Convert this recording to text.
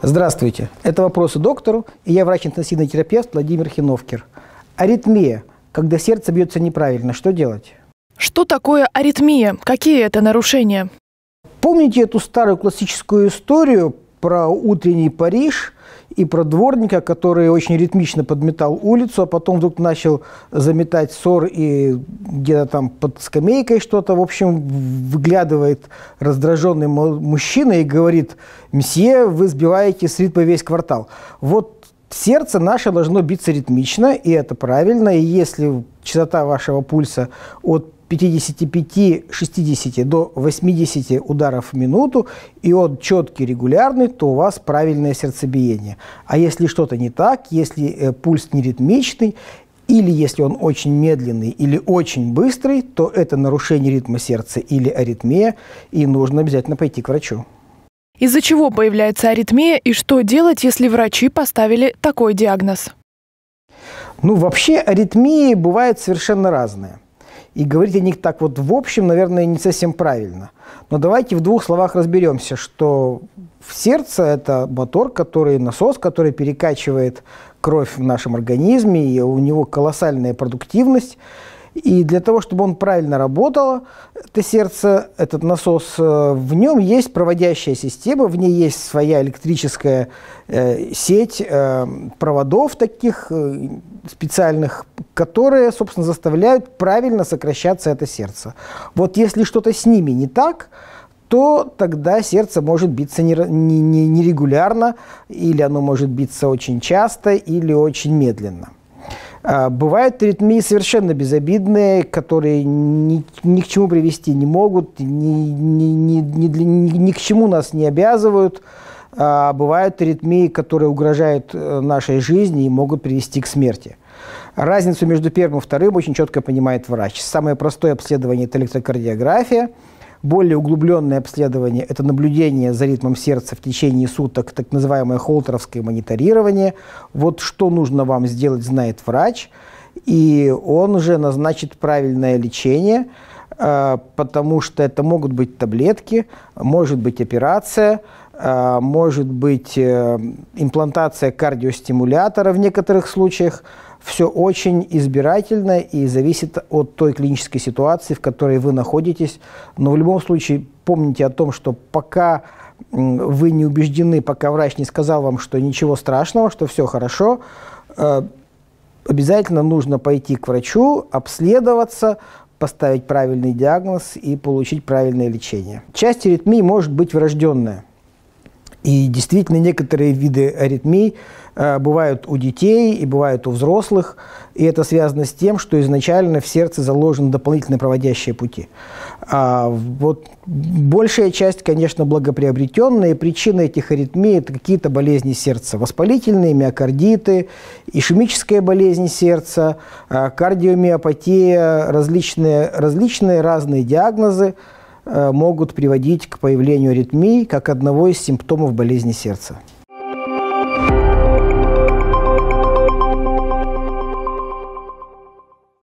Здравствуйте. Это вопросы доктору, и я врач-интенсивный терапевт Владимир Хиновкер. Аритмия, когда сердце бьется неправильно, что делать? Что такое аритмия? Какие это нарушения? Помните эту старую классическую историю про утренний Париж и про дворника, который очень ритмично подметал улицу, а потом вдруг начал заметать ссор и где-то там под скамейкой что-то. В общем, выглядывает раздраженный мужчина и говорит, «Мсье, вы сбиваете с ритма весь квартал». Вот Сердце наше должно биться ритмично, и это правильно. И если частота вашего пульса от 55-60 до 80 ударов в минуту, и он четкий, регулярный, то у вас правильное сердцебиение. А если что-то не так, если э, пульс не ритмичный, или если он очень медленный или очень быстрый, то это нарушение ритма сердца или аритмия, и нужно обязательно пойти к врачу. Из-за чего появляется аритмия и что делать, если врачи поставили такой диагноз? Ну, вообще аритмии бывают совершенно разные. И говорить о них так вот в общем, наверное, не совсем правильно. Но давайте в двух словах разберемся, что в сердце это мотор, который насос, который перекачивает кровь в нашем организме, и у него колоссальная продуктивность. И для того, чтобы он правильно работал, это сердце, этот насос, э, в нем есть проводящая система, в ней есть своя электрическая э, сеть э, проводов таких э, специальных, которые, собственно, заставляют правильно сокращаться это сердце. Вот если что-то с ними не так, то тогда сердце может биться нерегулярно, или оно может биться очень часто, или очень медленно. А, бывают ритмии совершенно безобидные, которые ни, ни к чему привести не могут, ни, ни, ни, ни, ни, ни к чему нас не обязывают. А бывают ритмии, которые угрожают э, нашей жизни и могут привести к смерти. Разницу между первым и вторым очень четко понимает врач. Самое простое обследование – это электрокардиография – более углубленное обследование – это наблюдение за ритмом сердца в течение суток, так называемое холтеровское мониторирование. Вот что нужно вам сделать, знает врач, и он уже назначит правильное лечение, э, потому что это могут быть таблетки, может быть операция – а, может быть э, имплантация кардиостимулятора в некоторых случаях. Все очень избирательно и зависит от той клинической ситуации, в которой вы находитесь. Но в любом случае помните о том, что пока вы не убеждены, пока врач не сказал вам, что ничего страшного, что все хорошо, э, обязательно нужно пойти к врачу, обследоваться, поставить правильный диагноз и получить правильное лечение. Часть аритмии может быть врожденная. И действительно, некоторые виды аритмий э, бывают у детей и бывают у взрослых. И это связано с тем, что изначально в сердце заложены дополнительные проводящие пути. А вот большая часть, конечно, благоприобретенная. Причина этих аритмий – это какие-то болезни сердца. Воспалительные, миокардиты, ишемическая болезнь сердца, э, кардиомиопатия, различные, различные разные диагнозы – Э, могут приводить к появлению аритмии как одного из симптомов болезни сердца.